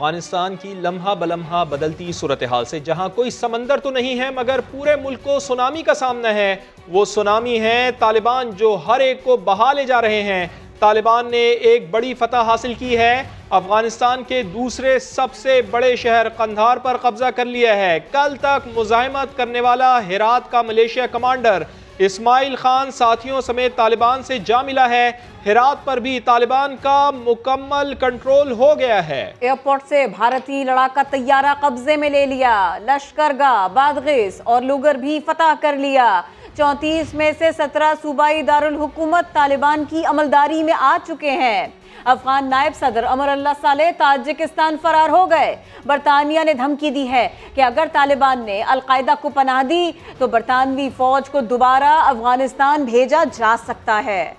अफगानिस्तान की लम्हा बलम्हा बदलती सूरत हाल से जहां कोई समंदर तो नहीं है मगर पूरे मुल्क को सुनामी का सामना है वो सुनामी है तालिबान जो हर एक को बहा ले जा रहे हैं तालिबान ने एक बड़ी फतह हासिल की है अफगानिस्तान के दूसरे सबसे बड़े शहर कंधार पर कब्जा कर लिया है कल तक मुजाहमत करने वाला हेरात का मलेशिया कमांडर इस्माइल खान साथियों समेत तालिबान से जा मिला है हिरात पर भी तालिबान का मुकम्मल कंट्रोल हो गया है एयरपोर्ट से भारतीय लड़ाका तैयारा कब्जे में ले लिया लश्करगा बादगिस और लुगर भी फतह कर लिया चौंतीस में से सत्रह सूबाई दारकूमत तालिबान की अमलदारी में आ चुके हैं अफगान नायब सदर अमर अल्लाह साले ताजिकिस्तान फरार हो गए बरतानिया ने धमकी दी है कि अगर तालिबान ने अलकायदा को पनाह दी तो बरतानवी फौज को दोबारा अफगानिस्तान भेजा जा सकता है